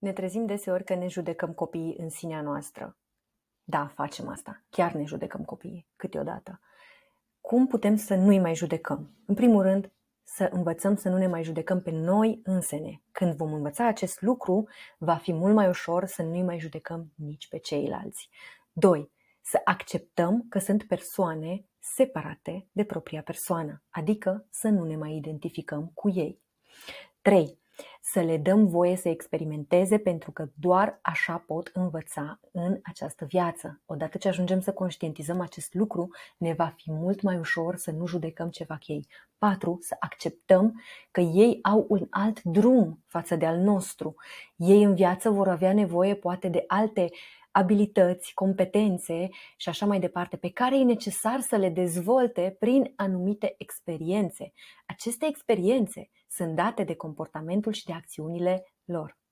Ne trezim deseori că ne judecăm copiii în sinea noastră. Da, facem asta. Chiar ne judecăm copiii câteodată. Cum putem să nu-i mai judecăm? În primul rând, să învățăm să nu ne mai judecăm pe noi însene. Când vom învăța acest lucru, va fi mult mai ușor să nu-i mai judecăm nici pe ceilalți. 2. Să acceptăm că sunt persoane separate de propria persoană, adică să nu ne mai identificăm cu ei. 3 să le dăm voie să experimenteze pentru că doar așa pot învăța în această viață. Odată ce ajungem să conștientizăm acest lucru, ne va fi mult mai ușor să nu judecăm ce fac ei. 4. Să acceptăm că ei au un alt drum față de al nostru. Ei în viață vor avea nevoie poate de alte abilități, competențe și așa mai departe, pe care e necesar să le dezvolte prin anumite experiențe. Aceste experiențe sunt date de comportamentul și de acțiunile lor.